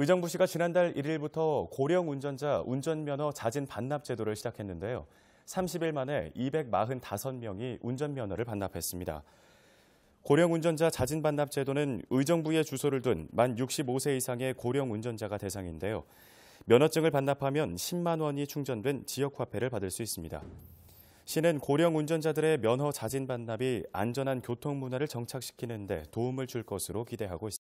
의정부시가 지난달 1일부터 고령 운전자 운전면허 자진 반납 제도를 시작했는데요. 30일 만에 245명이 운전면허를 반납했습니다. 고령 운전자 자진 반납 제도는 의정부에 주소를 둔 만 65세 이상의 고령 운전자가 대상인데요. 면허증을 반납하면 10만 원이 충전된 지역 화폐를 받을 수 있습니다. 시는 고령 운전자들의 면허 자진 반납이 안전한 교통 문화를 정착시키는 데 도움을 줄 것으로 기대하고 있습니다.